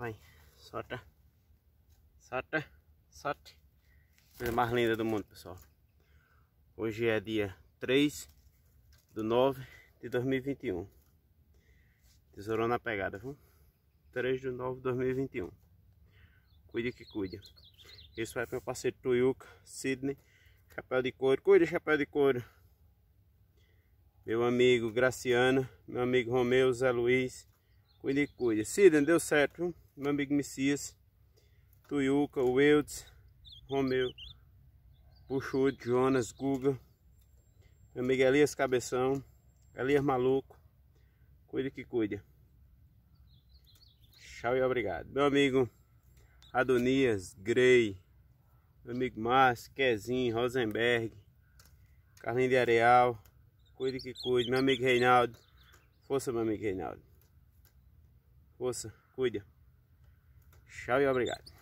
Vai, solta. Solta. Solta. Coisa mais linda do mundo, pessoal. Hoje é dia 3 do 9 de 2021. Tesourou na pegada, viu? 3 do 9 de 2021. Cuide que cuide. Isso vai para meu parceiro Tuyuca, Sidney. Chapéu de couro. Cuide, chapéu de couro. Meu amigo Graciano. Meu amigo Romeu, Zé Luiz. Cuide cuide. Sidney, deu certo, viu? meu amigo Messias, Tuiuca, Wilds, Romeu, Puxu, Jonas, Guga, meu amigo Elias Cabeção, Elias Maluco, cuida que cuida. Tchau e obrigado. Meu amigo Adonias, Grey, meu amigo Márcio, Quezinho, Rosenberg, Carlinhos de Areal, cuida que cuida. Meu amigo Reinaldo, força meu amigo Reinaldo. Força, cuida. Tchau e obrigado.